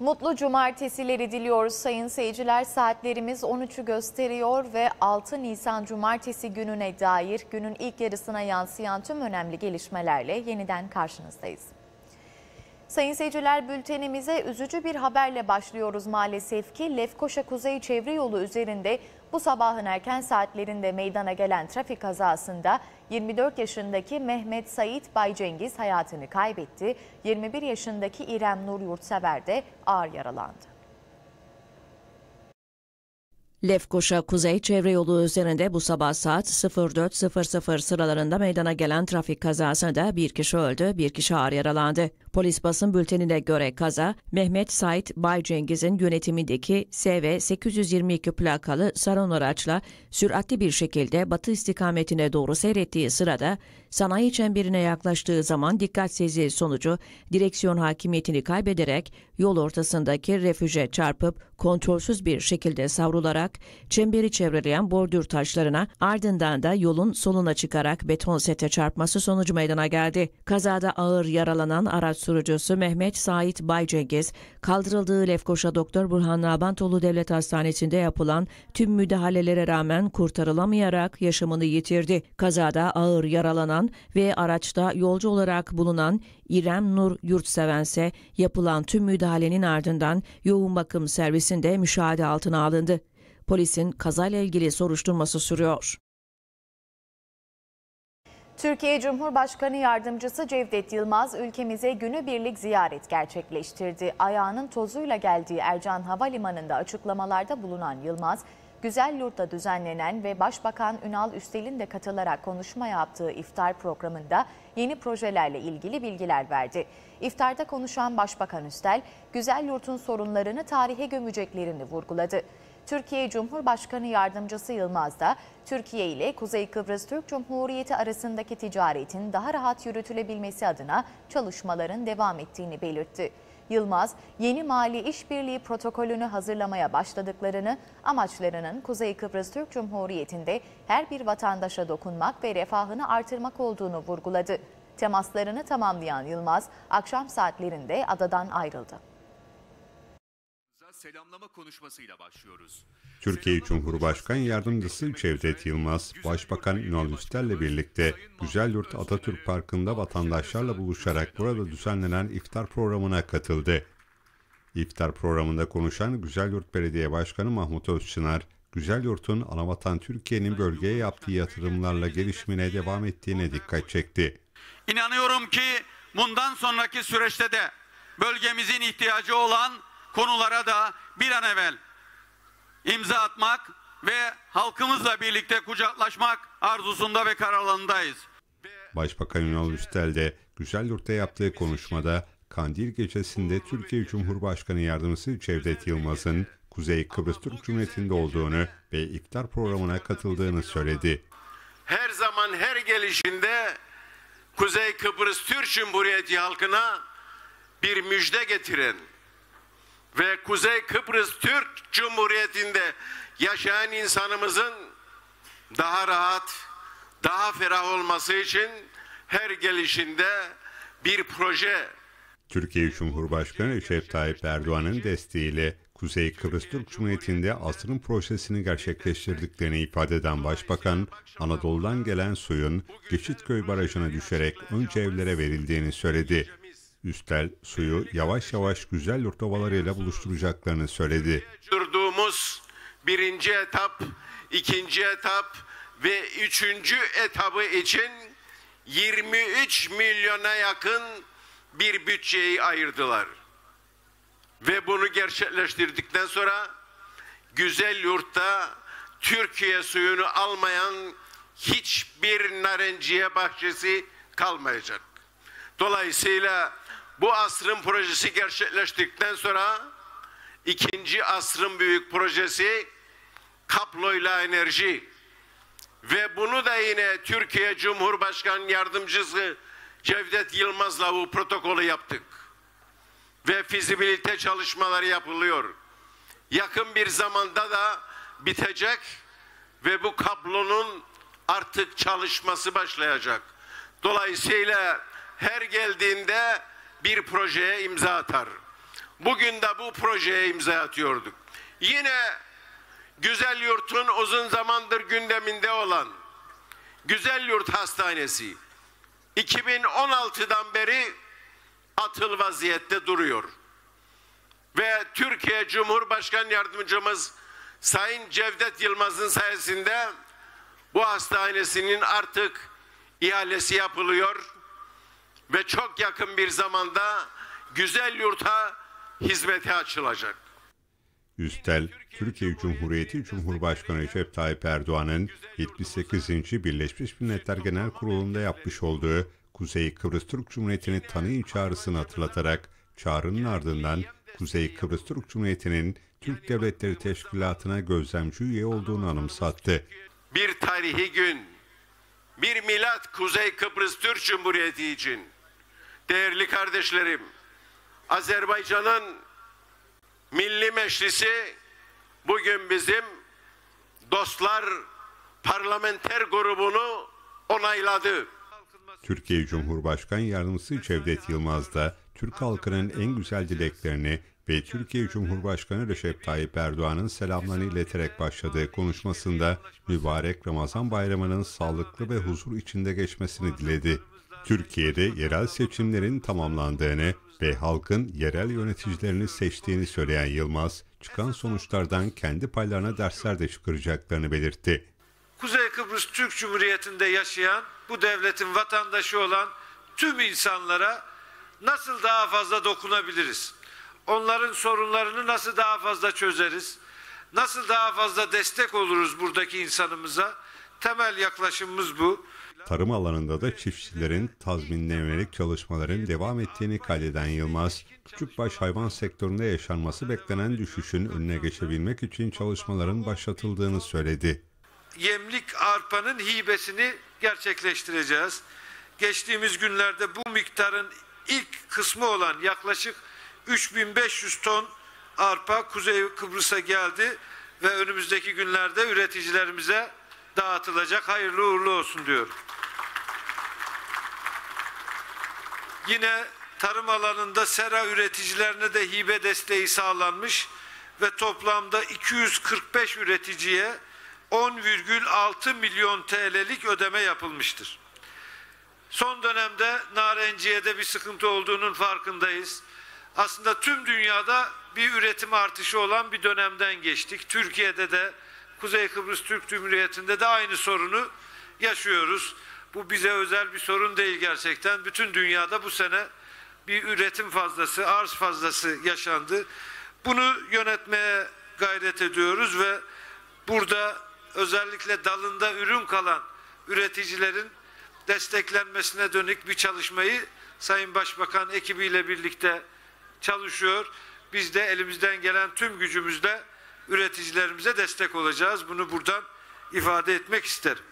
Mutlu cumartesileri diliyoruz sayın seyirciler. Saatlerimiz 13'ü gösteriyor ve 6 Nisan cumartesi gününe dair günün ilk yarısına yansıyan tüm önemli gelişmelerle yeniden karşınızdayız. Sayın seyirciler bültenimize üzücü bir haberle başlıyoruz maalesef ki Lefkoşa Kuzey Çevre Yolu üzerinde bu sabahın erken saatlerinde meydana gelen trafik kazasında 24 yaşındaki Mehmet Sait Baycengiz hayatını kaybetti. 21 yaşındaki İrem Nur Yurtsever de ağır yaralandı. Lefkoşa Kuzey Çevre Yolu üzerinde bu sabah saat 04.00 sıralarında meydana gelen trafik kazasında bir kişi öldü, bir kişi ağır yaralandı. Polis basın bültenine göre kaza, Mehmet Sait Baycengiz'in yönetimindeki SV 822 plakalı saron araçla süratli bir şekilde batı istikametine doğru seyrettiği sırada sanayi çemberine yaklaştığı zaman dikkatsizliği sonucu direksiyon hakimiyetini kaybederek yol ortasındaki refüje çarpıp kontrolsüz bir şekilde savrularak çemberi çevreleyen bordür taşlarına ardından da yolun soluna çıkarak beton sete çarpması sonucu meydana geldi. Kazada ağır yaralanan araç sunucusu Mehmet Sait Baycengiz, kaldırıldığı Lefkoşa Doktor Burhan Nabantoğlu Devlet Hastanesi'nde yapılan tüm müdahalelere rağmen kurtarılamayarak yaşamını yitirdi. Kazada ağır yaralanan ve araçta yolcu olarak bulunan İrem Nur Yurtsevense yapılan tüm müdahalenin ardından yoğun bakım servisinde müşahede altına alındı. Polisin kazayla ilgili soruşturması sürüyor. Türkiye Cumhurbaşkanı Yardımcısı Cevdet Yılmaz ülkemize günübirlik ziyaret gerçekleştirdi. Ayağının tozuyla geldiği Ercan Havalimanı'nda açıklamalarda bulunan Yılmaz, Güzelyurt'ta düzenlenen ve Başbakan Ünal Üstel'in de katılarak konuşma yaptığı iftar programında yeni projelerle ilgili bilgiler verdi. İftarda konuşan Başbakan Üstel, Güzelyurt'un sorunlarını tarihe gömeceklerini vurguladı. Türkiye Cumhurbaşkanı Yardımcısı Yılmaz da Türkiye ile Kuzey Kıbrıs Türk Cumhuriyeti arasındaki ticaretin daha rahat yürütülebilmesi adına çalışmaların devam ettiğini belirtti. Yılmaz, yeni mali işbirliği protokolünü hazırlamaya başladıklarını, amaçlarının Kuzey Kıbrıs Türk Cumhuriyeti'nde her bir vatandaşa dokunmak ve refahını artırmak olduğunu vurguladı. Temaslarını tamamlayan Yılmaz, akşam saatlerinde adadan ayrıldı selamlama konuşmasıyla başlıyoruz. Türkiye Cumhurbaşkanı Yardımcısı Cevdet Yılmaz, Başbakan İnönü Üster'le birlikte Yurt Atatürk Parkı'nda vatandaşlarla buluşarak burada düzenlenen iftar programına katıldı. İftar programında konuşan Güzel Yurt Belediye Başkanı Mahmut Özçınar, Güzel Yurt'un Anavatan Türkiye'nin bölgeye yaptığı yatırımlarla gelişimine devam ettiğine dikkat çekti. İnanıyorum ki bundan sonraki süreçte de bölgemizin ihtiyacı olan konulara da bir an evvel imza atmak ve halkımızla birlikte kucaklaşmak arzusunda ve kararlarındayız. Başbakan Ünal Üstel de Güzelyurt'ta yaptığı konuşmada Kandil gecesinde Türkiye Cumhurbaşkanı Yardımcısı Cevdet Yılmaz'ın Kuzey Kıbrıs Türk Cumhuriyeti'nde olduğunu ve iftar programına katıldığını söyledi. Her zaman her gelişinde Kuzey Kıbrıs Türk Cumhuriyeti halkına bir müjde getiren ve Kuzey Kıbrıs Türk Cumhuriyeti'nde yaşayan insanımızın daha rahat, daha ferah olması için her gelişinde bir proje Türkiye Cumhurbaşkanı Recep Tayyip Erdoğan'ın desteğiyle Kuzey Kıbrıs Türk Cumhuriyeti'nde asrın projesini gerçekleştirdiklerini ifade eden Başbakan, Anadolu'dan gelen suyun Geçitköy Barajı'na düşerek önce evlere verildiğini söyledi üstel suyu yavaş yavaş güzel yurtavalarıyla buluşturacaklarını söyledi. Durduğumuz birinci etap, ikinci etap ve üçüncü etabı için 23 milyona yakın bir bütçeyi ayırdılar. Ve bunu gerçekleştirdikten sonra güzel yurtta Türkiye suyunu almayan hiçbir narenciye bahçesi kalmayacak. Dolayısıyla bu asrın projesi gerçekleştikten sonra ikinci asrın büyük projesi kabloyla enerji ve bunu da yine Türkiye Cumhurbaşkanı Yardımcısı Cevdet Yılmaz'la bu protokolü yaptık. Ve fizibilite çalışmaları yapılıyor. Yakın bir zamanda da bitecek ve bu kablonun artık çalışması başlayacak. Dolayısıyla her geldiğinde bir projeye imza atar. Bugün de bu projeye imza atıyorduk. Yine Güzel Yurt'un uzun zamandır gündeminde olan Güzel Yurt Hastanesi 2016'dan beri atıl vaziyette duruyor. Ve Türkiye Cumhurbaşkanı Yardımcımız Sayın Cevdet Yılmaz'ın sayesinde bu hastanesinin artık ihalesi yapılıyor ve çok yakın bir zamanda güzel yurta hizmete açılacak. Üstel, Türkiye Cumhuriyeti Cumhurbaşkanı Recep Tayyip Erdoğan'ın 78. Birleşmiş Milletler Genel Kurulu'nda yapmış olduğu Kuzey Kıbrıs Türk Cumhuriyeti'ni tanıyın çağrısını hatırlatarak çağrının ardından Kuzey Kıbrıs Türk Cumhuriyeti'nin Türk Devletleri Teşkilatı'na gözlemci üye olduğunu anımsattı. Bir tarihi gün, bir milat Kuzey Kıbrıs Türk Cumhuriyeti için. Değerli kardeşlerim, Azerbaycan'ın Milli Meclisi bugün bizim dostlar parlamenter grubunu onayladı. Türkiye Cumhurbaşkanı Yardımcısı Cevdet Yılmaz da Türk halkının en güzel dileklerini ve Türkiye Cumhurbaşkanı Recep Tayyip Erdoğan'ın selamlarını ileterek başladığı konuşmasında mübarek Ramazan bayramının sağlıklı ve huzur içinde geçmesini diledi. Türkiye'de yerel seçimlerin tamamlandığını ve halkın yerel yöneticilerini seçtiğini söyleyen Yılmaz, çıkan sonuçlardan kendi paylarına dersler de çıkaracaklarını belirtti. Kuzey Kıbrıs Türk Cumhuriyeti'nde yaşayan, bu devletin vatandaşı olan tüm insanlara nasıl daha fazla dokunabiliriz? Onların sorunlarını nasıl daha fazla çözeriz? Nasıl daha fazla destek oluruz buradaki insanımıza? Temel yaklaşımımız bu tarım alanında da çiftçilerin tazminine yönelik çalışmaların devam ettiğini kaydeden Yılmaz, küçükbaş hayvan sektöründe yaşanması beklenen düşüşün önüne geçebilmek için çalışmaların başlatıldığını söyledi. Yemlik arpanın hibesini gerçekleştireceğiz. Geçtiğimiz günlerde bu miktarın ilk kısmı olan yaklaşık 3500 ton arpa Kuzey Kıbrıs'a geldi ve önümüzdeki günlerde üreticilerimize dağıtılacak. Hayırlı uğurlu olsun diyorum. Yine tarım alanında sera üreticilerine de hibe desteği sağlanmış ve toplamda 245 üreticiye 10,6 milyon TL'lik ödeme yapılmıştır. Son dönemde narenciyede bir sıkıntı olduğunun farkındayız. Aslında tüm dünyada bir üretim artışı olan bir dönemden geçtik. Türkiye'de de Kuzey Kıbrıs Türk Cumhuriyeti'nde de aynı sorunu yaşıyoruz. Bu bize özel bir sorun değil gerçekten. Bütün dünyada bu sene bir üretim fazlası, arz fazlası yaşandı. Bunu yönetmeye gayret ediyoruz ve burada özellikle dalında ürün kalan üreticilerin desteklenmesine dönük bir çalışmayı Sayın Başbakan ekibiyle birlikte çalışıyor. Biz de elimizden gelen tüm gücümüzle üreticilerimize destek olacağız. Bunu buradan ifade etmek isterim.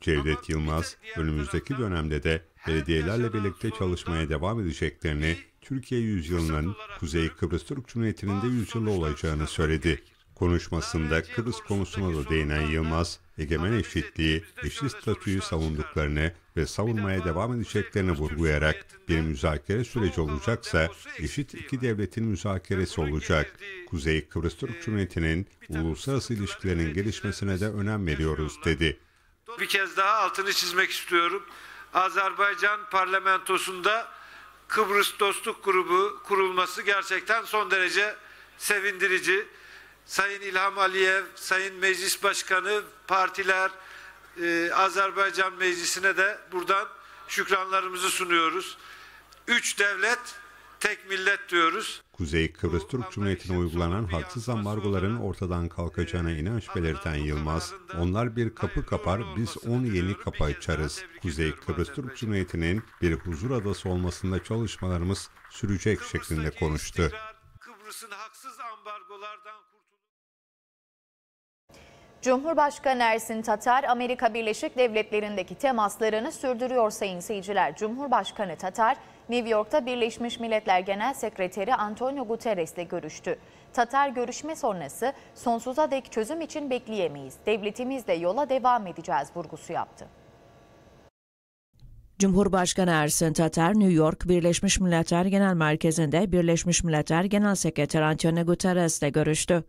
Cevdet Yılmaz, önümüzdeki dönemde de belediyelerle birlikte çalışmaya devam edeceklerini, Türkiye yüzyılının Kuzey Kıbrıs Türk Cumhuriyeti'nin de yüzyılı olacağını söyledi. Konuşmasında Kıbrıs konusuna da değinen Yılmaz, egemen eşitliği, eşit statüyü savunduklarını ve savunmaya devam edeceklerini vurgulayarak bir müzakere süreci olacaksa eşit iki devletin müzakeresi olacak. Kuzey Kıbrıs Türk ee, Cumhuriyeti'nin uluslararası ilişkilerinin gelişmesine de önem veriyoruz dedi. Bir kez daha altını çizmek istiyorum. Azerbaycan parlamentosunda Kıbrıs Dostluk Grubu kurulması gerçekten son derece sevindirici. Sayın İlham Aliyev, Sayın Meclis Başkanı, partiler, e, Azerbaycan Meclisi'ne de buradan şükranlarımızı sunuyoruz. Üç devlet tek millet diyoruz. Kuzey Kıbrıs Türk Cumhuriyeti'ne uygulanan haksız ambargoların ortadan kalkacağına inanç belirten Yılmaz, onlar bir kapı kapar, biz on yeni kapı açarız. Kuzey Kıbrıs Türk Cumhuriyeti'nin bir huzur adası olmasında çalışmalarımız sürecek şeklinde konuştu. Kıbrıs'ın haksız ambargolardan Cumhurbaşkanı Ersin Tatar, Amerika Birleşik Devletleri'ndeki temaslarını sürdürüyor sayın seyirciler. Cumhurbaşkanı Tatar, New York'ta Birleşmiş Milletler Genel Sekreteri Antonio Guterres ile görüştü. Tatar görüşme sonrası sonsuza dek çözüm için bekleyemeyiz, devletimizle yola devam edeceğiz vurgusu yaptı. Cumhurbaşkanı Ersin Tatar, New York Birleşmiş Milletler Genel Merkezi'nde Birleşmiş Milletler Genel Sekreteri Antonio Guterres ile görüştü.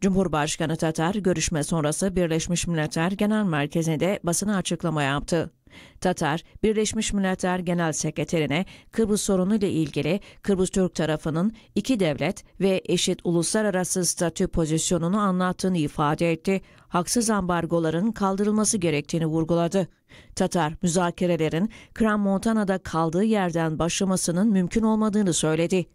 Cumhurbaşkanı Tatar, görüşme sonrası Birleşmiş Milletler Genel Merkezi'nde basına açıklama yaptı. Tatar, Birleşmiş Milletler Genel Sekreterine Kıbrıs sorunu ile ilgili Kıbrıs Türk tarafının iki devlet ve eşit uluslararası statü pozisyonunu anlattığını ifade etti. Haksız ambargoların kaldırılması gerektiğini vurguladı. Tatar müzakerelerin Kran Montana'da kaldığı yerden başlamasının mümkün olmadığını söyledi.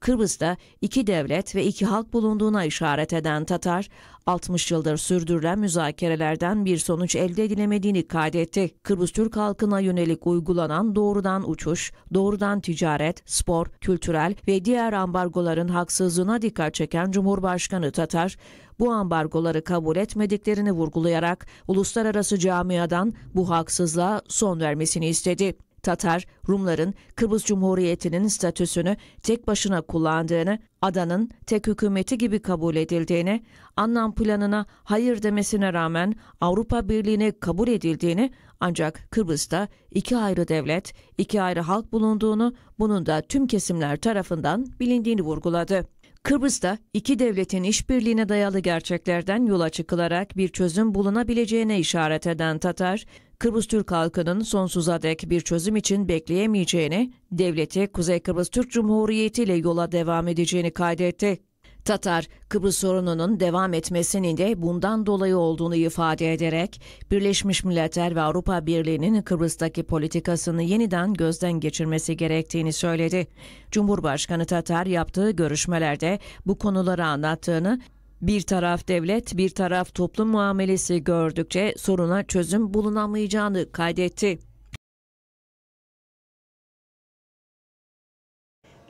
Kıbrıs'ta iki devlet ve iki halk bulunduğuna işaret eden Tatar, 60 yıldır sürdürülen müzakerelerden bir sonuç elde edilemediğini kaydetti. Kıbrıs Türk halkına yönelik uygulanan doğrudan uçuş, doğrudan ticaret, spor, kültürel ve diğer ambargoların haksızlığına dikkat çeken Cumhurbaşkanı Tatar, bu ambargoları kabul etmediklerini vurgulayarak uluslararası camiadan bu haksızlığa son vermesini istedi. Tatar, Rumların Kıbrıs Cumhuriyeti'nin statüsünü tek başına kullandığını, adanın tek hükümeti gibi kabul edildiğini, anlam planına hayır demesine rağmen Avrupa Birliği'ne kabul edildiğini ancak Kıbrıs'ta iki ayrı devlet, iki ayrı halk bulunduğunu, bunun da tüm kesimler tarafından bilindiğini vurguladı. Kıbrıs'ta iki devletin işbirliğine dayalı gerçeklerden yola çıkılarak bir çözüm bulunabileceğine işaret eden Tatar, Kıbrıs Türk halkının sonsuza dek bir çözüm için bekleyemeyeceğini, devleti Kuzey Kıbrıs Türk Cumhuriyeti ile yola devam edeceğini kaydetti. Tatar, Kıbrıs sorununun devam etmesinin de bundan dolayı olduğunu ifade ederek, Birleşmiş Milletler ve Avrupa Birliği'nin Kıbrıs'taki politikasını yeniden gözden geçirmesi gerektiğini söyledi. Cumhurbaşkanı Tatar yaptığı görüşmelerde bu konuları anlattığını bir taraf devlet, bir taraf toplum muamelesi gördükçe soruna çözüm bulunamayacağını kaydetti.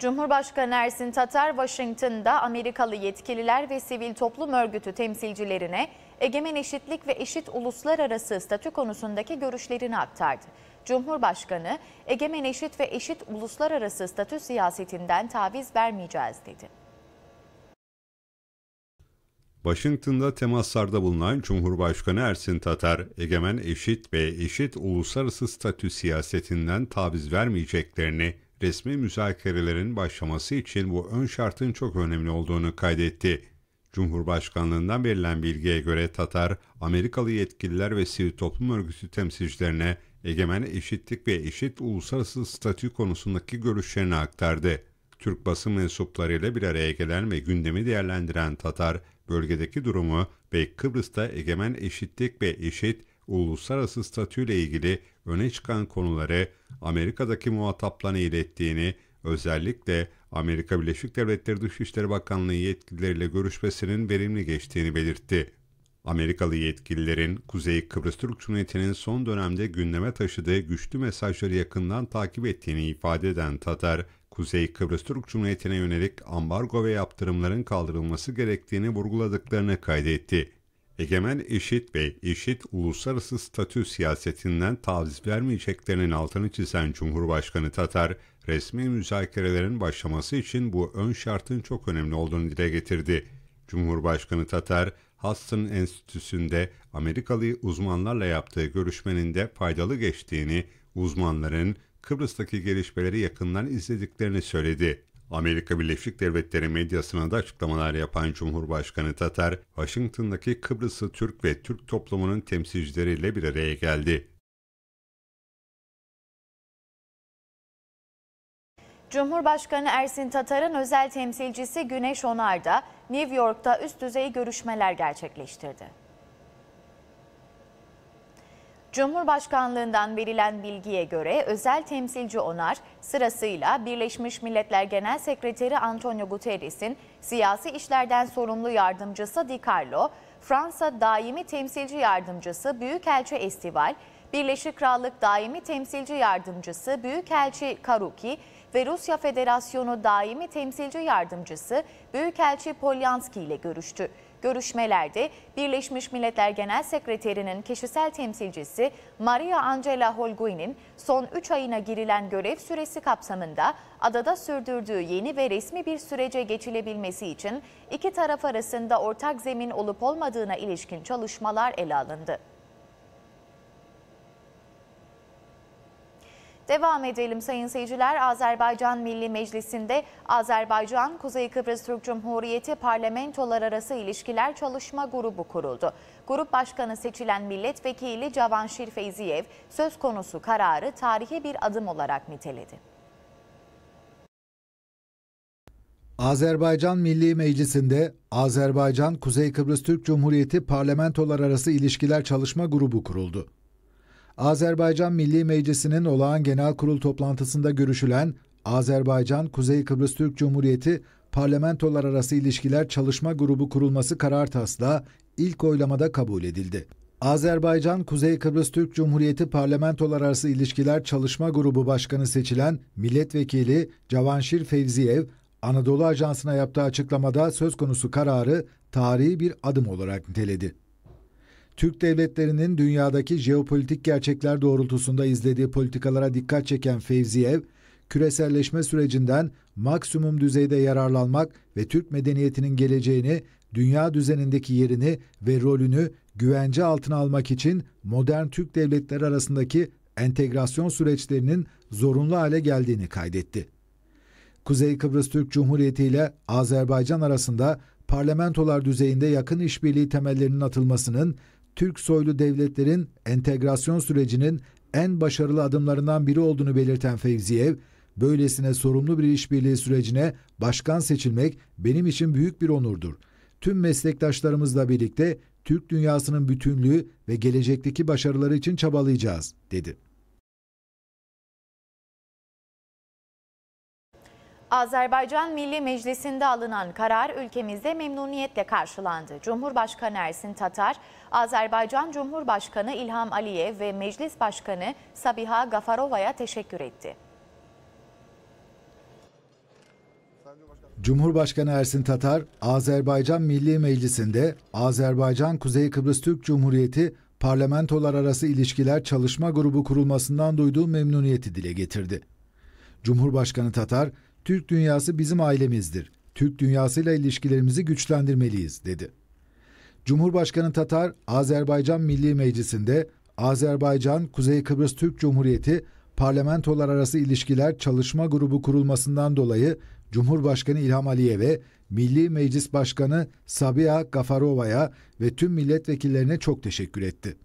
Cumhurbaşkanı Ersin Tatar, Washington'da Amerikalı yetkililer ve sivil toplum örgütü temsilcilerine egemen eşitlik ve eşit uluslararası statü konusundaki görüşlerini aktardı. Cumhurbaşkanı, egemen eşit ve eşit uluslararası statü siyasetinden taviz vermeyeceğiz dedi. Washington'da temaslarda bulunan Cumhurbaşkanı Ersin Tatar, egemen eşit ve eşit uluslararası statü siyasetinden taviz vermeyeceklerini resmi müzakerelerin başlaması için bu ön şartın çok önemli olduğunu kaydetti. Cumhurbaşkanlığından verilen bilgiye göre Tatar, Amerikalı yetkililer ve sivil toplum örgütü temsilcilerine egemen eşitlik ve eşit uluslararası statü konusundaki görüşlerini aktardı. Türk basın mensuplarıyla bir araya gelen ve gündemi değerlendiren Tatar, bölgedeki durumu ve Kıbrıs'ta egemen eşitlik ve eşit uluslararası statüyle ilgili öne çıkan konuları Amerika'daki muhataplarına ilettiğini, özellikle Amerika Birleşik Devletleri Dışişleri Bakanlığı yetkilileriyle görüşmesinin verimli geçtiğini belirtti. Amerikalı yetkililerin Kuzey Kıbrıs Türk Cumhuriyeti'nin son dönemde gündeme taşıdığı güçlü mesajları yakından takip ettiğini ifade eden Tatar, Kuzey Kıbrıs Türk Cumhuriyeti'ne yönelik ambargo ve yaptırımların kaldırılması gerektiğini vurguladıklarını kaydetti egemen eşit ve eşit uluslararası statü siyasetinden taviz vermeyeceklerinin altını çizen Cumhurbaşkanı Tatar, resmi müzakerelerin başlaması için bu ön şartın çok önemli olduğunu dile getirdi. Cumhurbaşkanı Tatar, Hudson Enstitüsü'nde Amerikalı uzmanlarla yaptığı görüşmenin de faydalı geçtiğini, uzmanların Kıbrıs'taki gelişmeleri yakından izlediklerini söyledi. Amerika Birleşik Devletleri medyasına da açıklamalar yapan Cumhurbaşkanı Tatar, Washington'daki Kıbrıs'ı Türk ve Türk toplumunun temsilcileriyle bir araya geldi. Cumhurbaşkanı Ersin Tatar'ın özel temsilcisi Güneş Onar da New York'ta üst düzey görüşmeler gerçekleştirdi. Cumhurbaşkanlığından verilen bilgiye göre özel temsilci Onar sırasıyla Birleşmiş Milletler Genel Sekreteri Antonio Guterres'in siyasi işlerden sorumlu yardımcısı Di Carlo, Fransa daimi temsilci yardımcısı Büyükelçi Estival, Birleşik Krallık daimi temsilci yardımcısı Büyükelçi Karuki ve Rusya Federasyonu daimi temsilci yardımcısı Büyükelçi Polyanski ile görüştü. Görüşmelerde Birleşmiş Milletler Genel Sekreterinin kişisel temsilcisi Maria Angela Holguin'in son 3 ayına girilen görev süresi kapsamında adada sürdürdüğü yeni ve resmi bir sürece geçilebilmesi için iki taraf arasında ortak zemin olup olmadığına ilişkin çalışmalar ele alındı. Devam edelim sayın seyirciler. Azerbaycan Milli Meclisi'nde Azerbaycan Kuzey Kıbrıs Türk Cumhuriyeti Parlamentolar Arası İlişkiler Çalışma Grubu kuruldu. Grup başkanı seçilen milletvekili Cavanşir Feyziyev söz konusu kararı tarihi bir adım olarak niteledi. Azerbaycan Milli Meclisi'nde Azerbaycan Kuzey Kıbrıs Türk Cumhuriyeti Parlamentolar Arası İlişkiler Çalışma Grubu kuruldu. Azerbaycan Milli Meclisi'nin olağan genel kurul toplantısında görüşülen Azerbaycan Kuzey Kıbrıs Türk Cumhuriyeti Parlamentolar Arası İlişkiler Çalışma Grubu kurulması karar taslağı ilk oylamada kabul edildi. Azerbaycan Kuzey Kıbrıs Türk Cumhuriyeti Parlamentolar Arası İlişkiler Çalışma Grubu Başkanı seçilen Milletvekili Cavanşir Fevziyev, Anadolu Ajansı'na yaptığı açıklamada söz konusu kararı tarihi bir adım olarak niteledi. Türk devletlerinin dünyadaki jeopolitik gerçekler doğrultusunda izlediği politikalara dikkat çeken Fevziyev, küreselleşme sürecinden maksimum düzeyde yararlanmak ve Türk medeniyetinin geleceğini, dünya düzenindeki yerini ve rolünü güvence altına almak için modern Türk devletleri arasındaki entegrasyon süreçlerinin zorunlu hale geldiğini kaydetti. Kuzey Kıbrıs Türk Cumhuriyeti ile Azerbaycan arasında parlamentolar düzeyinde yakın işbirliği temellerinin atılmasının Türk soylu devletlerin entegrasyon sürecinin en başarılı adımlarından biri olduğunu belirten Fevziyev, böylesine sorumlu bir işbirliği sürecine başkan seçilmek benim için büyük bir onurdur. Tüm meslektaşlarımızla birlikte Türk dünyasının bütünlüğü ve gelecekteki başarıları için çabalayacağız, dedi. Azerbaycan Milli Meclisi'nde alınan karar ülkemizde memnuniyetle karşılandı. Cumhurbaşkanı Ersin Tatar, Azerbaycan Cumhurbaşkanı İlham Aliyev ve Meclis Başkanı Sabiha Gafarova'ya teşekkür etti. Cumhurbaşkanı Ersin Tatar, Azerbaycan Milli Meclisi'nde Azerbaycan Kuzey Kıbrıs Türk Cumhuriyeti Parlamentolar Arası İlişkiler Çalışma Grubu kurulmasından duyduğu memnuniyeti dile getirdi. Cumhurbaşkanı Tatar, Türk dünyası bizim ailemizdir. Türk dünyasıyla ilişkilerimizi güçlendirmeliyiz dedi. Cumhurbaşkanı Tatar, Azerbaycan Milli Meclisi'nde Azerbaycan, Kuzey Kıbrıs Türk Cumhuriyeti Parlamentolar Arası İlişkiler Çalışma Grubu kurulmasından dolayı Cumhurbaşkanı İlham Aliyev'e, Milli Meclis Başkanı Sabiha Gafarova'ya ve tüm milletvekillerine çok teşekkür etti.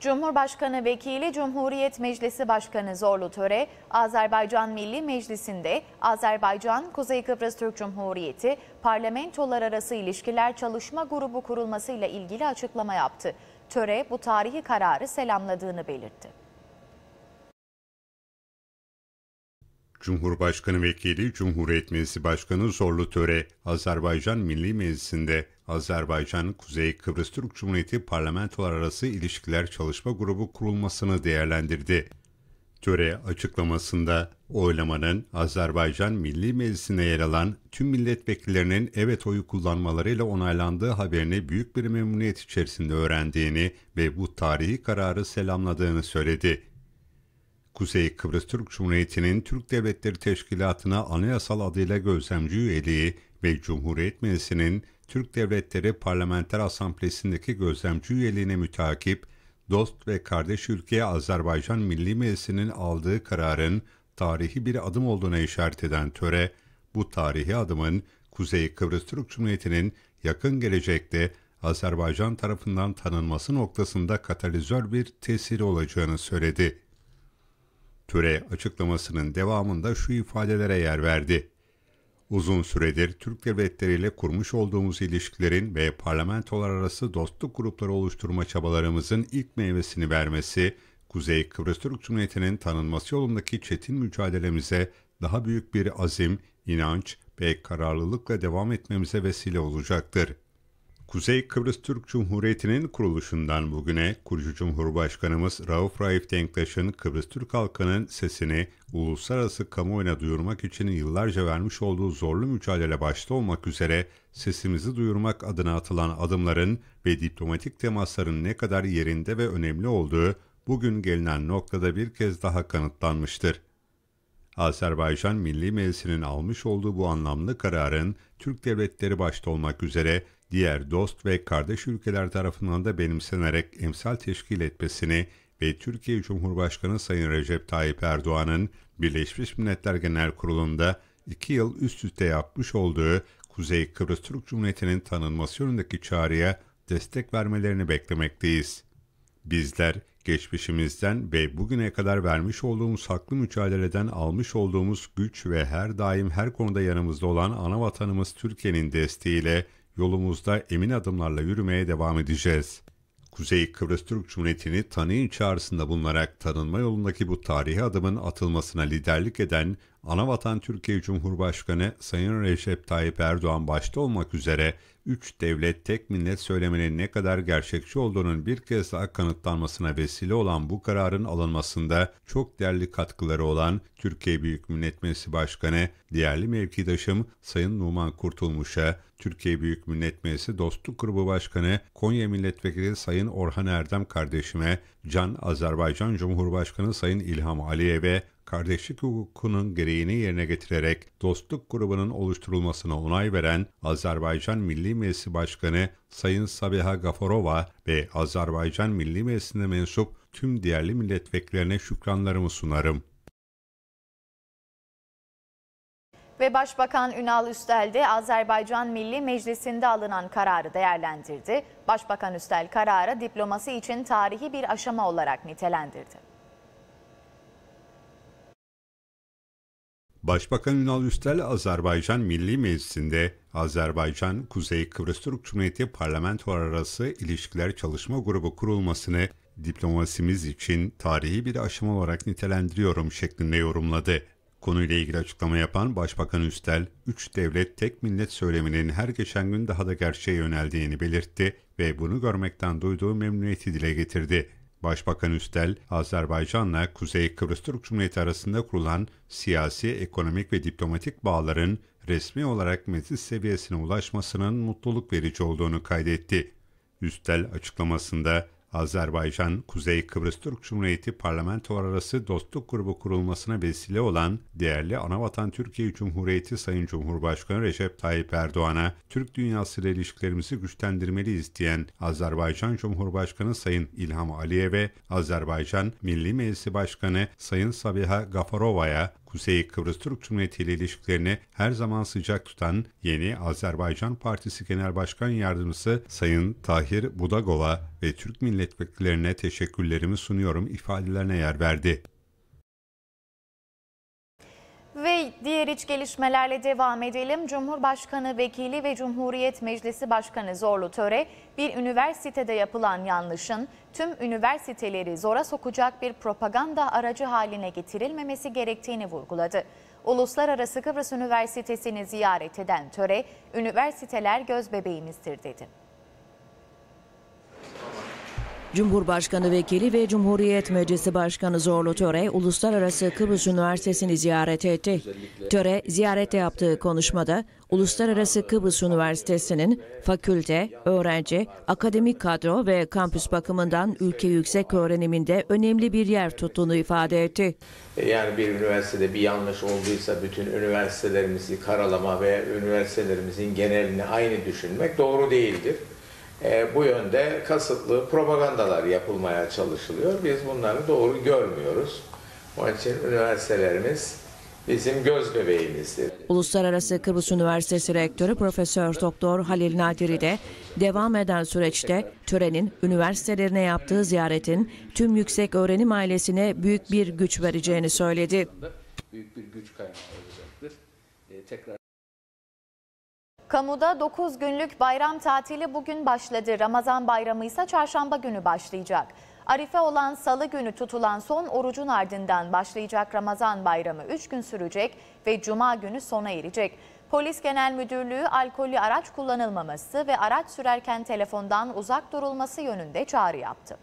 Cumhurbaşkanı Vekili Cumhuriyet Meclisi Başkanı Zorlu Töre, Azerbaycan Milli Meclisi'nde Azerbaycan Kuzey Kıbrıs Türk Cumhuriyeti Parlamentolar Arası İlişkiler Çalışma Grubu kurulmasıyla ilgili açıklama yaptı. Töre bu tarihi kararı selamladığını belirtti. Cumhurbaşkanı Vekili Cumhuriyet Meclisi Başkanı Zorlu Töre, Azerbaycan Milli Meclisi'nde Azerbaycan, Kuzey Kıbrıs Türk Cumhuriyeti Parlamentolar Arası İlişkiler Çalışma Grubu kurulmasını değerlendirdi. Töre açıklamasında oylamanın Azerbaycan Milli Meclisi'ne yer alan tüm milletvekillerinin evet oyu kullanmalarıyla onaylandığı haberini büyük bir memnuniyet içerisinde öğrendiğini ve bu tarihi kararı selamladığını söyledi. Kuzey Kıbrıs Türk Cumhuriyeti'nin Türk Devletleri Teşkilatı'na anayasal adıyla gözlemci üyeliği ve Cumhuriyet Meclisi'nin Türk Devletleri Parlamenter Asamblesi'ndeki gözlemci üyeliğine mütakip, dost ve kardeş ülke Azerbaycan Milli Meclisi'nin aldığı kararın tarihi bir adım olduğuna işaret eden töre, bu tarihi adımın Kuzey Kıbrıs Türk Cumhuriyeti'nin yakın gelecekte Azerbaycan tarafından tanınması noktasında katalizör bir tesiri olacağını söyledi. Töre açıklamasının devamında şu ifadelere yer verdi. Uzun süredir Türk devletleriyle kurmuş olduğumuz ilişkilerin ve parlamentolar arası dostluk grupları oluşturma çabalarımızın ilk meyvesini vermesi, Kuzey Kıbrıs Türk Cumhuriyeti'nin tanınması yolundaki çetin mücadelemize daha büyük bir azim, inanç ve kararlılıkla devam etmemize vesile olacaktır. Kuzey Kıbrıs Türk Cumhuriyeti'nin kuruluşundan bugüne kurucu Cumhurbaşkanımız Rauf Raif Denktaş'ın Kıbrıs Türk halkının sesini uluslararası kamuoyuna duyurmak için yıllarca vermiş olduğu zorlu mücadele başta olmak üzere sesimizi duyurmak adına atılan adımların ve diplomatik temasların ne kadar yerinde ve önemli olduğu bugün gelinen noktada bir kez daha kanıtlanmıştır. Azerbaycan Milli Meclisi'nin almış olduğu bu anlamlı kararın Türk devletleri başta olmak üzere diğer dost ve kardeş ülkeler tarafından da benimsenerek emsal teşkil etmesini ve Türkiye Cumhurbaşkanı Sayın Recep Tayyip Erdoğan'ın Birleşmiş Milletler Genel Kurulu'nda iki yıl üst üste yapmış olduğu Kuzey Kıbrıs Türk Cumhuriyeti'nin tanınması yönündeki çağrıya destek vermelerini beklemekteyiz. Bizler geçmişimizden ve bugüne kadar vermiş olduğumuz haklı mücadeleden almış olduğumuz güç ve her daim her konuda yanımızda olan ana vatanımız Türkiye'nin desteğiyle yolumuzda emin adımlarla yürümeye devam edeceğiz. Kuzey Kıbrıs Türk Cumhuriyeti'ni tanıyın çağrısında bulunarak tanınma yolundaki bu tarihi adımın atılmasına liderlik eden Anavatan Türkiye Cumhurbaşkanı Sayın Recep Tayyip Erdoğan başta olmak üzere üç devlet tek millet söylemenin ne kadar gerçekçi olduğunun bir kez daha kanıtlanmasına vesile olan bu kararın alınmasında çok değerli katkıları olan Türkiye Büyük Millet Meclisi Başkanı, değerli mevkidaşım Sayın Numan Kurtulmuş'a, Türkiye Büyük Millet Meclisi Dostluk Grubu Başkanı Konya Milletvekili Sayın Orhan Erdem kardeşime, Can Azerbaycan Cumhurbaşkanı Sayın İlham Aliyev'e, kardeşlik hukukunun gereğini yerine getirerek dostluk grubunun oluşturulmasına onay veren Azerbaycan Milli Meclisi Başkanı Sayın Sabiha Gaforova ve Azerbaycan Milli Meclisi'ne mensup tüm diğerli milletvekillerine şükranlarımı sunarım. Ve Başbakan Ünal Üstel de Azerbaycan Milli Meclisi'nde alınan kararı değerlendirdi. Başbakan Üstel kararı diplomasi için tarihi bir aşama olarak nitelendirdi. Başbakan Ünal Üstel Azerbaycan Milli Meclisi'nde Azerbaycan Kuzey Kıbrıs Türk Cumhuriyeti Parlamento Arası İlişkiler Çalışma Grubu kurulmasını diplomasimiz için tarihi bir aşama olarak nitelendiriyorum şeklinde yorumladı. Konuyla ilgili açıklama yapan Başbakan Üstel, üç devlet tek millet söyleminin her geçen gün daha da gerçeğe yöneldiğini belirtti ve bunu görmekten duyduğu memnuniyeti dile getirdi. Başbakan Üstel, Azerbaycan'la Kuzey Kıbrıs Türk Cumhuriyeti arasında kurulan siyasi, ekonomik ve diplomatik bağların resmi olarak meclis seviyesine ulaşmasının mutluluk verici olduğunu kaydetti. Üstel açıklamasında Azerbaycan, Kuzey Kıbrıs Türk Cumhuriyeti Parlamento Arası Dostluk Grubu kurulmasına vesile olan değerli Anavatan Türkiye Cumhuriyeti Sayın Cumhurbaşkanı Recep Tayyip Erdoğan'a Türk dünyası ile ilişkilerimizi güçlendirmeli isteyen Azerbaycan Cumhurbaşkanı Sayın İlham Aliyev'e, Azerbaycan Milli Meclisi Başkanı Sayın Sabiha Gafarova'ya Kuzey Kıbrıs Türk Cumhuriyeti ile ilişkilerini her zaman sıcak tutan yeni Azerbaycan Partisi Genel Başkan Yardımcısı Sayın Tahir Budagova ve Türk milletvekillerine teşekkürlerimi sunuyorum ifadelerine yer verdi. Diğer iç gelişmelerle devam edelim. Cumhurbaşkanı Vekili ve Cumhuriyet Meclisi Başkanı Zorlu Töre, bir üniversitede yapılan yanlışın tüm üniversiteleri zora sokacak bir propaganda aracı haline getirilmemesi gerektiğini vurguladı. Uluslararası Kıbrıs Üniversitesi'ni ziyaret eden Töre, üniversiteler göz bebeğimizdir dedi. Cumhurbaşkanı Vekili ve Cumhuriyet Meclisi Başkanı Zorlu Töre, Uluslararası Kıbrıs Üniversitesi'ni ziyaret etti. Töre, ziyarete yaptığı konuşmada, Uluslararası Kıbrıs Üniversitesi'nin fakülte, öğrenci, akademik kadro ve kampüs bakımından ülke yüksek öğreniminde önemli bir yer tuttuğunu ifade etti. E, yani bir üniversitede bir yanlış olduysa bütün üniversitelerimizi karalama ve üniversitelerimizin genelini aynı düşünmek doğru değildir e, bu yönde kasıtlı propagandalar yapılmaya çalışılıyor. Biz bunları doğru görmüyoruz. Onun için üniversitelerimiz bizim göz bebeğimizdir. Uluslararası Kıbrıs Üniversitesi Rektörü Profesör Doktor Halil Nadiri de devam eden süreçte törenin üniversitelerine yaptığı ziyaretin tüm yüksek öğrenim ailesine büyük bir güç vereceğini söyledi. Büyük bir güç kaynağı olacaktır. E, tekrar Kamuda 9 günlük bayram tatili bugün başladı. Ramazan bayramı ise çarşamba günü başlayacak. Arife olan salı günü tutulan son orucun ardından başlayacak Ramazan bayramı 3 gün sürecek ve cuma günü sona erecek. Polis Genel Müdürlüğü alkollü araç kullanılmaması ve araç sürerken telefondan uzak durulması yönünde çağrı yaptı.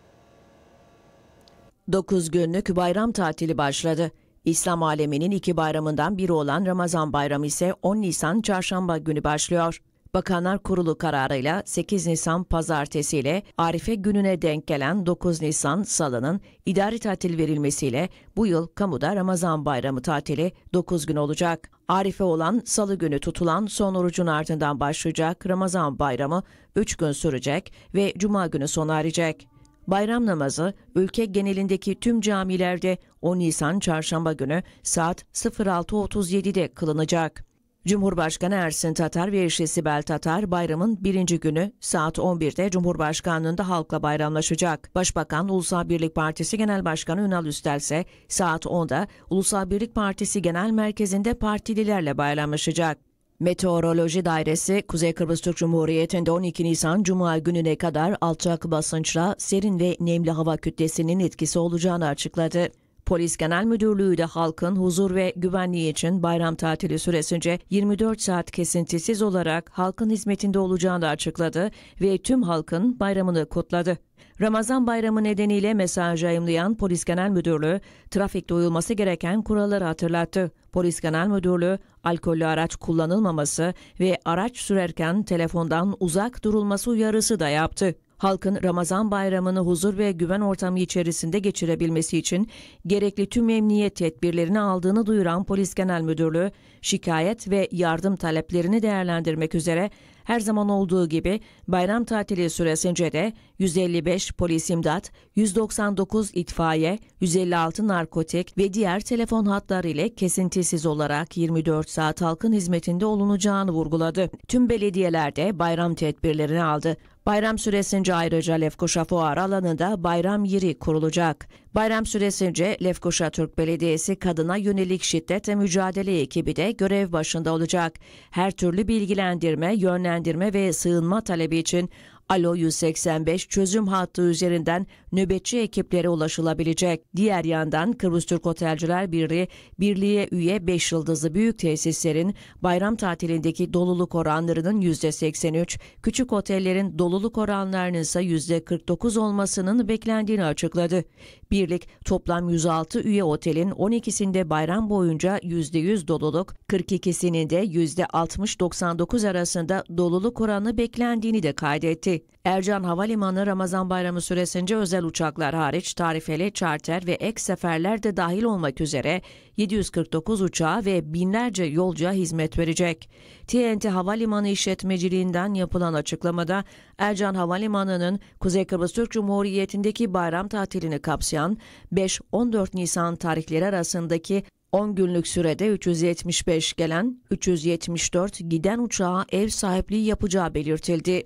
9 günlük bayram tatili başladı. İslam aleminin iki bayramından biri olan Ramazan bayramı ise 10 Nisan çarşamba günü başlıyor. Bakanlar Kurulu kararıyla 8 Nisan pazartesi ile Arife gününe denk gelen 9 Nisan salının idari tatil verilmesiyle bu yıl kamuda Ramazan bayramı tatili 9 gün olacak. Arife olan salı günü tutulan son orucun ardından başlayacak Ramazan bayramı 3 gün sürecek ve cuma günü sona erecek. Bayram namazı ülke genelindeki tüm camilerde 10 Nisan çarşamba günü saat 06.37'de kılınacak. Cumhurbaşkanı Ersin Tatar ve eşi Sibel Tatar bayramın birinci günü saat 11'de Cumhurbaşkanlığında halkla bayramlaşacak. Başbakan Ulusal Birlik Partisi Genel Başkanı Ünal Üstel ise saat 10'da Ulusal Birlik Partisi Genel Merkezi'nde partililerle bayramlaşacak. Meteoroloji Dairesi, Kuzey Kıbrıs Türk Cumhuriyeti'nde 12 Nisan Cuma gününe kadar alçak basınçla serin ve nemli hava kütlesinin etkisi olacağını açıkladı. Polis Genel Müdürlüğü de halkın huzur ve güvenliği için bayram tatili süresince 24 saat kesintisiz olarak halkın hizmetinde olacağını açıkladı ve tüm halkın bayramını kutladı. Ramazan bayramı nedeniyle mesaj yayımlayan Polis Genel Müdürlüğü, trafikte uyulması gereken kuralları hatırlattı. Polis Genel Müdürlüğü, alkollü araç kullanılmaması ve araç sürerken telefondan uzak durulması uyarısı da yaptı. Halkın Ramazan bayramını huzur ve güven ortamı içerisinde geçirebilmesi için gerekli tüm emniyet tedbirlerini aldığını duyuran Polis Genel Müdürlüğü, şikayet ve yardım taleplerini değerlendirmek üzere her zaman olduğu gibi bayram tatili süresince de 155 polis imdat, 199 itfaiye, 156 narkotik ve diğer telefon hatları ile kesintisiz olarak 24 saat halkın hizmetinde olunacağını vurguladı. Tüm belediyelerde bayram tedbirlerini aldı. Bayram süresince ayrıca Lefkoşa Fuar alanında bayram yeri kurulacak. Bayram süresince Lefkoşa Türk Belediyesi Kadına Yönelik Şiddetle Mücadele ekibi de görev başında olacak. Her türlü bilgilendirme, yönlendirme ve sığınma talebi için Alo 185 çözüm hattı üzerinden nöbetçi ekiplere ulaşılabilecek. Diğer yandan Kıbrıs Türk Otelciler Birliği, birliğe üye 5 yıldızlı büyük tesislerin bayram tatilindeki doluluk oranlarının %83, küçük otellerin doluluk oranlarının ise %49 olmasının beklendiğini açıkladı. Birlik toplam 106 üye otelin 12'sinde bayram boyunca %100 doluluk, 42'sinin de %60-99 arasında doluluk oranı beklendiğini de kaydetti kesildi. Ercan Havalimanı Ramazan Bayramı süresince özel uçaklar hariç tarifeli, charter ve ek seferler de dahil olmak üzere 749 uçağa ve binlerce yolcuya hizmet verecek. TNT Havalimanı işletmeciliğinden yapılan açıklamada Ercan Havalimanı'nın Kuzey Kıbrıs Türk Cumhuriyeti'ndeki bayram tatilini kapsayan 5-14 Nisan tarihleri arasındaki 10 günlük sürede 375 gelen, 374 giden uçağa ev sahipliği yapacağı belirtildi.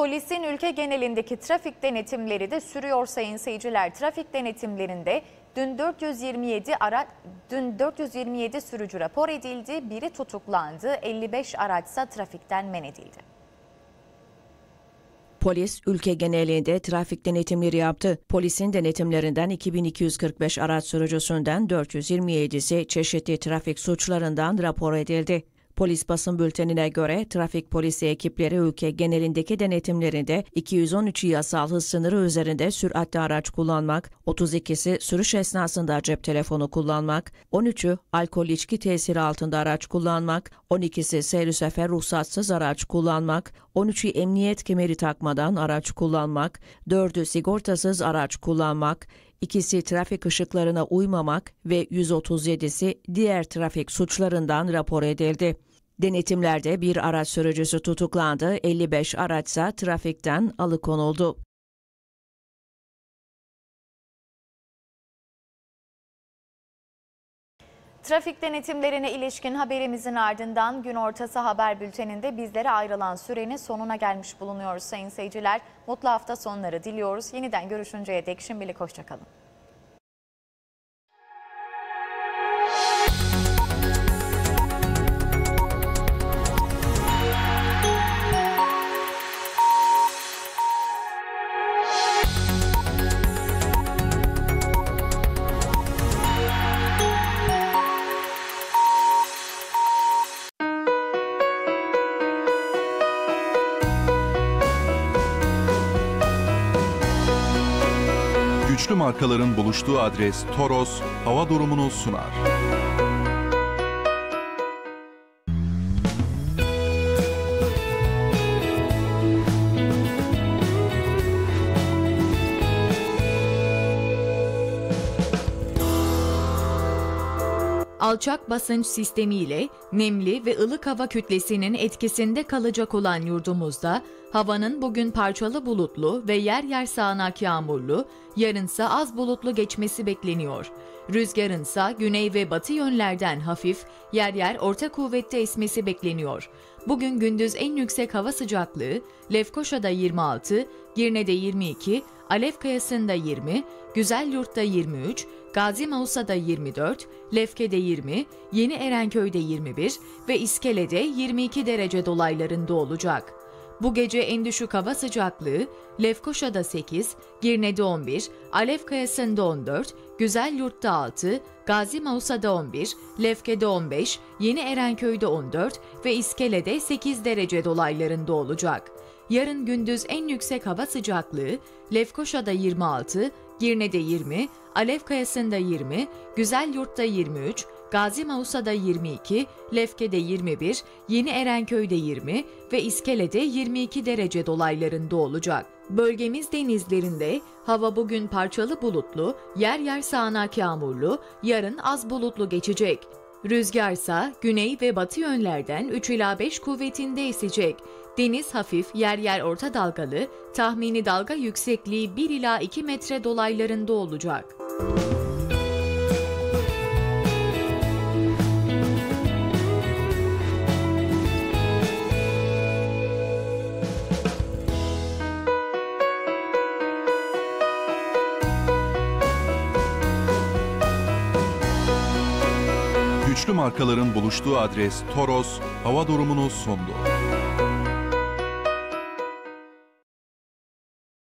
Polisin ülke genelindeki trafik denetimleri de sürüyor sayın seyirciler. Trafik denetimlerinde dün 427 araç dün 427 sürücü rapor edildi, biri tutuklandı, 55 araçsa trafikten men edildi. Polis ülke genelinde trafik denetimleri yaptı. Polisin denetimlerinden 2245 araç sürücüsünden 427'si çeşitli trafik suçlarından rapor edildi. Polis basın bültenine göre trafik polisi ekipleri ülke genelindeki denetimlerinde 213 yasal hız sınırı üzerinde süratli araç kullanmak, 32'si sürüş esnasında cep telefonu kullanmak, 13'ü alkol içki tesiri altında araç kullanmak, 12'si seyri sefer ruhsatsız araç kullanmak, 13'ü emniyet kemeri takmadan araç kullanmak, 4'ü sigortasız araç kullanmak, ikisi trafik ışıklarına uymamak ve 137'si diğer trafik suçlarından rapor edildi. Denetimlerde bir araç sürücüsü tutuklandı, 55 araçsa trafikten alıkonuldu. Trafik denetimlerine ilişkin haberimizin ardından gün ortası haber bülteninde bizlere ayrılan sürenin sonuna gelmiş bulunuyoruz sayın seyirciler. Mutlu hafta sonları diliyoruz. Yeniden görüşünceye dek şimdilik hoşçakalın. markaların buluştuğu adres Toros hava durumunu sunar. alçak basınç sistemiyle nemli ve ılık hava kütlesinin etkisinde kalacak olan yurdumuzda havanın bugün parçalı bulutlu ve yer yer sağanak yağmurlu, yarınsa az bulutlu geçmesi bekleniyor. Rüzgarınsa güney ve batı yönlerden hafif, yer yer orta kuvvette esmesi bekleniyor. Bugün gündüz en yüksek hava sıcaklığı Lefkoşa'da 26, Girne'de 22, Alev Kayası'nda 20, Güzel Yurt'ta 23, Gazi Mausa'da 24, Lefke'de 20, Yeni Erenköy'de 21 ve İskele'de 22 derece dolaylarında olacak. Bu gece en düşük hava sıcaklığı Lefkoşa'da 8, Girne'de 11, Alev Kayası'nda 14, Güzel Yurt'ta 6, Gazi Mausa'da 11, Lefke'de 15, Yeni Erenköy'de 14 ve İskele'de 8 derece dolaylarında olacak. Yarın gündüz en yüksek hava sıcaklığı Lefkoşa'da 26, Girne'de 20, Alevkayası'nda 20, Güzel Yurt'ta 23, Gazi Mausa'da 22, Lefke'de 21, Yeni Erenköy'de 20 ve İskele'de 22 derece dolaylarında olacak. Bölgemiz denizlerinde hava bugün parçalı bulutlu, yer yer sağanak yağmurlu, yarın az bulutlu geçecek. Rüzgarsa güney ve batı yönlerden 3 ila 5 kuvvetinde esecek. Deniz hafif, yer yer orta dalgalı, tahmini dalga yüksekliği 1 ila 2 metre dolaylarında olacak. Güçlü markaların buluştuğu adres Toros, hava durumunu sundu.